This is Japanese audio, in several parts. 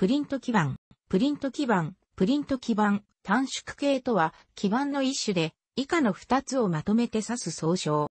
プリント基板、プリント基板、プリント基板、短縮系とは基板の一種で、以下の二つをまとめて指す総称。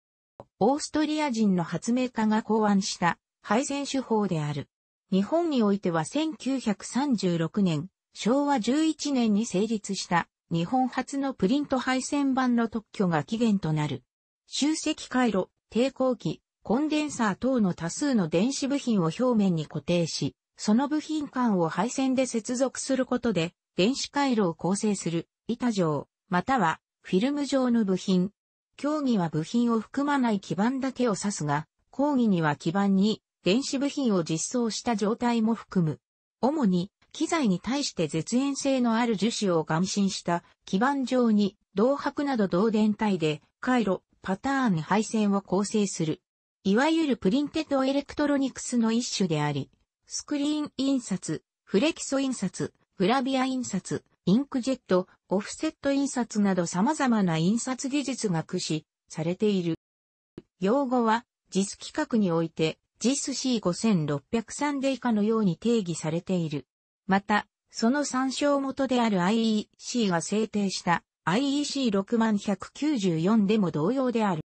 オーストリア人の発明家が考案した配線手法である。日本においては1936年、昭和11年に成立した日本初のプリント配線版の特許が起源となる。集積回路、抵抗器、コンデンサー等の多数の電子部品を表面に固定し、その部品間を配線で接続することで、電子回路を構成する板状、またはフィルム状の部品。競技は部品を含まない基板だけを指すが、講義には基板に電子部品を実装した状態も含む。主に機材に対して絶縁性のある樹脂を含信した基板上に銅箔など導電体で回路、パターン配線を構成する。いわゆるプリンテッドエレクトロニクスの一種であり、スクリーン印刷、フレキソ印刷、グラビア印刷、インクジェット、オフセット印刷など様々な印刷技術が駆使されている。用語は JIS 規格において JISC5603 で以下のように定義されている。また、その参照元である IEC が制定した i e c 6 1 9 4でも同様である。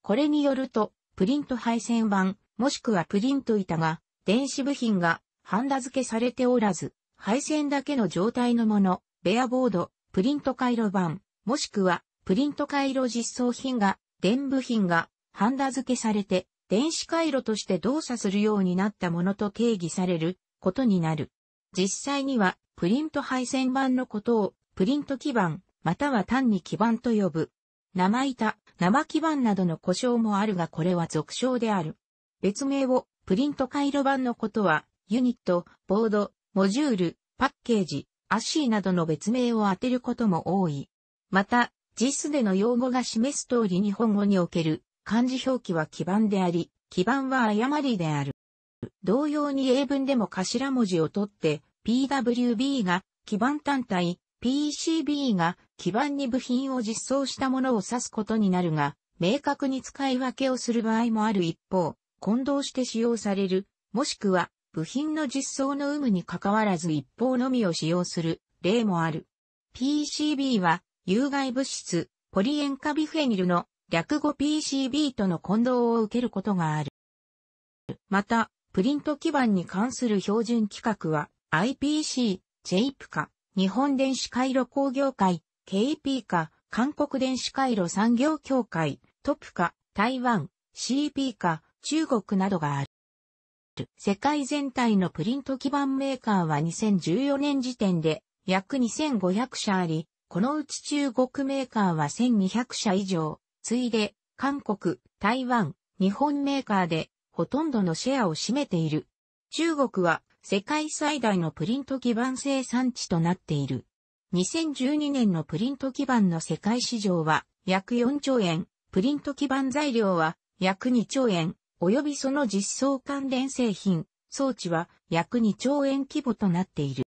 これによると、プリント配線版、もしくはプリント板が電子部品がハンダ付けされておらず、配線だけの状態のもの、ベアボード、プリント回路版、もしくはプリント回路実装品が、電部品がハンダ付けされて、電子回路として動作するようになったものと定義されることになる。実際には、プリント配線版のことを、プリント基板、または単に基板と呼ぶ。生板、生基板などの故障もあるがこれは俗称である。別名をプリント回路板のことは、ユニット、ボード、モジュール、パッケージ、アッシーなどの別名を当てることも多い。また、JIS での用語が示す通り日本語における漢字表記は基盤であり、基盤は誤りである。同様に英文でも頭文字を取って、PWB が基盤単体、PCB が基盤に部品を実装したものを指すことになるが、明確に使い分けをする場合もある一方、混同して使用される、もしくは部品の実装の有無に関わらず一方のみを使用する例もある。PCB は有害物質、ポリ塩化ビフェニルの略語 PCB との混同を受けることがある。また、プリント基板に関する標準規格は IPC、JP か日本電子回路工業会、KP か韓国電子回路産業協会、トップか台湾、CP か中国などがある。世界全体のプリント基盤メーカーは2014年時点で約2500社あり、このうち中国メーカーは1200社以上、ついで韓国、台湾、日本メーカーでほとんどのシェアを占めている。中国は世界最大のプリント基盤生産地となっている。2012年のプリント基盤の世界市場は約4兆円、プリント基盤材料は約2兆円、及びその実装関連製品、装置は約2兆円規模となっている。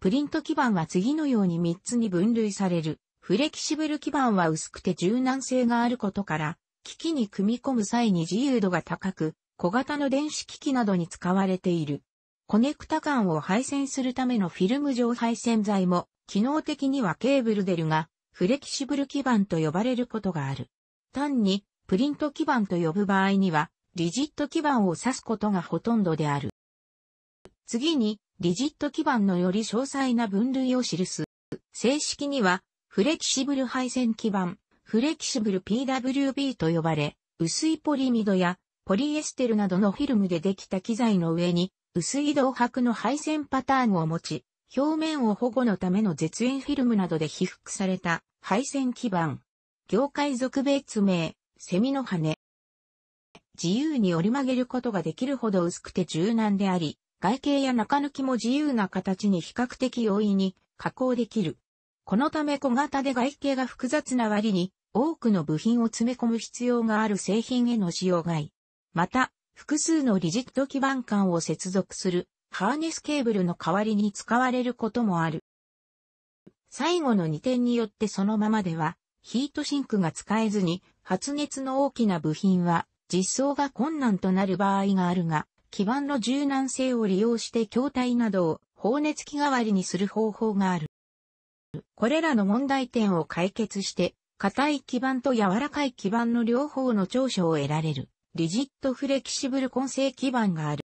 プリント基板は次のように3つに分類される。フレキシブル基板は薄くて柔軟性があることから、機器に組み込む際に自由度が高く、小型の電子機器などに使われている。コネクタ間を配線するためのフィルム状配線材も、機能的にはケーブルデルが、フレキシブル基板と呼ばれることがある。単にプリント基板と呼ぶ場合には、リジット基板を指すことがほとんどである。次に、リジット基板のより詳細な分類を記す。正式には、フレキシブル配線基板、フレキシブル PWB と呼ばれ、薄いポリミドやポリエステルなどのフィルムでできた機材の上に、薄い銅箔の配線パターンを持ち、表面を保護のための絶縁フィルムなどで被覆された配線基板。業界属別名、セミの羽。自由に折り曲げることができるほど薄くて柔軟であり、外形や中抜きも自由な形に比較的容易に加工できる。このため小型で外形が複雑な割に多くの部品を詰め込む必要がある製品への使用外。また、複数のリジット基板間を接続するハーネスケーブルの代わりに使われることもある。最後の2点によってそのままではヒートシンクが使えずに発熱の大きな部品は実装が困難となる場合があるが、基板の柔軟性を利用して筐体などを放熱器代わりにする方法がある。これらの問題点を解決して、硬い基板と柔らかい基板の両方の長所を得られる、リジットフレキシブル混成基板がある。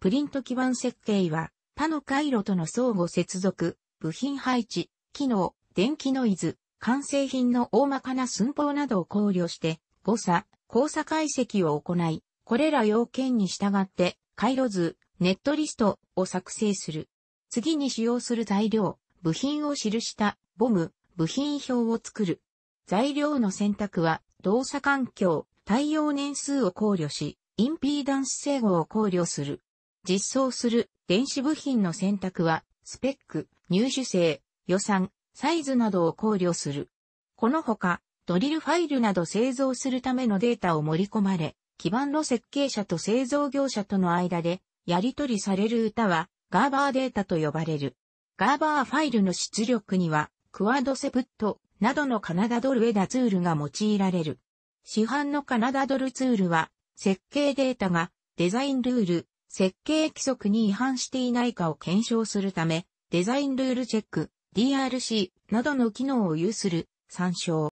プリント基板設計は、他の回路との相互接続、部品配置、機能、電気ノイズ、完成品の大まかな寸法などを考慮して、誤差、交差解析を行い、これら要件に従って、回路図、ネットリストを作成する。次に使用する材料、部品を記したボム、部品表を作る。材料の選択は、動作環境、対応年数を考慮し、インピーダンス整合を考慮する。実装する電子部品の選択は、スペック、入手性、予算、サイズなどを考慮する。このほか、ドリルファイルなど製造するためのデータを盛り込まれ、基盤の設計者と製造業者との間で、やり取りされる歌は、ガーバーデータと呼ばれる。ガーバーファイルの出力には、クワドセプットなどのカナダドルウェダツールが用いられる。市販のカナダドルツールは、設計データがデザインルール、設計規則に違反していないかを検証するため、デザインルールチェック、DRC などの機能を有する、参照。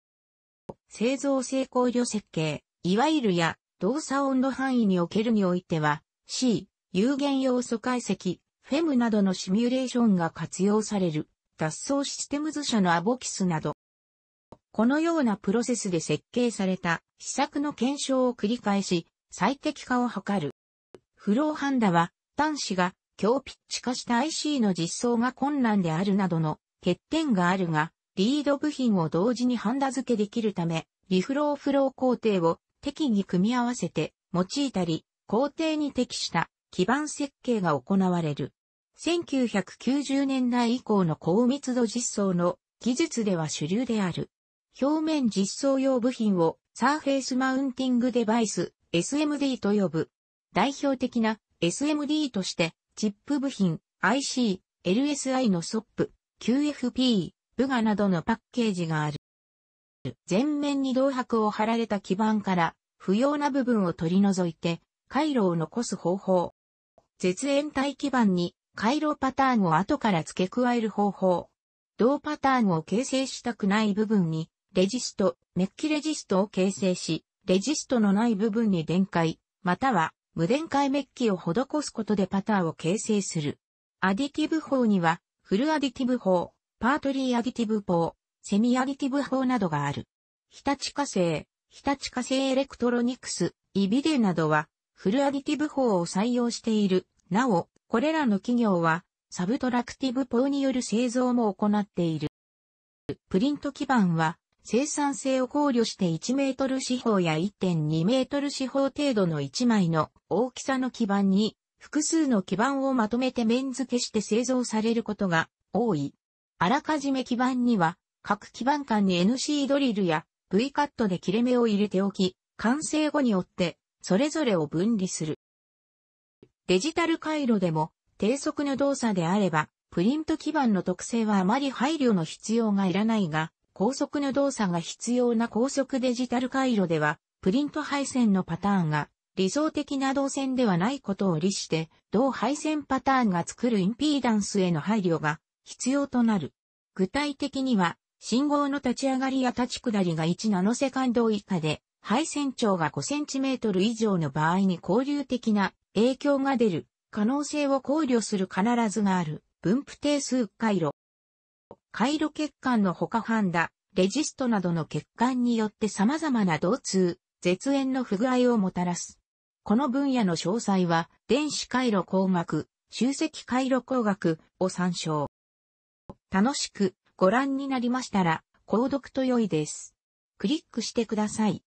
製造性考慮設計、いわゆるや動作温度範囲におけるにおいては、C、有限要素解析、フェムなどのシミュレーションが活用される、脱走システムズ社のアボキスなど。このようなプロセスで設計された施策の検証を繰り返し、最適化を図る。フローハンダは、端子が強ピッチ化した IC の実装が困難であるなどの欠点があるが、リード部品を同時にハンダ付けできるため、リフローフロー工程を適宜組み合わせて用いたり、工程に適した基板設計が行われる。1990年代以降の高密度実装の技術では主流である。表面実装用部品をサーフェイスマウンティングデバイス SMD と呼ぶ。代表的な SMD としてチップ部品 IC、LSI のソップ、QFP、ブガなどのパッケージがある。前面に銅箔を貼られた基板から不要な部分を取り除いて回路を残す方法。絶縁体基板に回路パターンを後から付け加える方法。銅パターンを形成したくない部分にレジスト、メッキレジストを形成し、レジストのない部分に電解、または無電解メッキを施すことでパターンを形成する。アディティブ法にはフルアディティブ法、パートリーアディティブ法、セミアディティブ法などがある。日立化成、日立化成エレクトロニクス、イビデなどは、フルアディティブ法を採用している。なお、これらの企業は、サブトラクティブ法による製造も行っている。プリント基板は、生産性を考慮して1メートル四方や1.2メートル四方程度の1枚の大きさの基板に複数の基板をまとめて面付けして製造されることが多い。あらかじめ基板には、各基板間に NC ドリルや V カットで切れ目を入れておき、完成後によって、それぞれを分離する。デジタル回路でも、低速の動作であれば、プリント基板の特性はあまり配慮の必要がいらないが、高速の動作が必要な高速デジタル回路では、プリント配線のパターンが理想的な動線ではないことを理して、同配線パターンが作るインピーダンスへの配慮が必要となる。具体的には、信号の立ち上がりや立ち下りが1ナノセカンド以下で、配線長が5センチメートル以上の場合に交流的な影響が出る可能性を考慮する必ずがある分布定数回路。回路欠陥の他ハンダ、レジストなどの欠陥によって様々な導通、絶縁の不具合をもたらす。この分野の詳細は、電子回路工学、集積回路工学を参照。楽しくご覧になりましたら、購読と良いです。クリックしてください。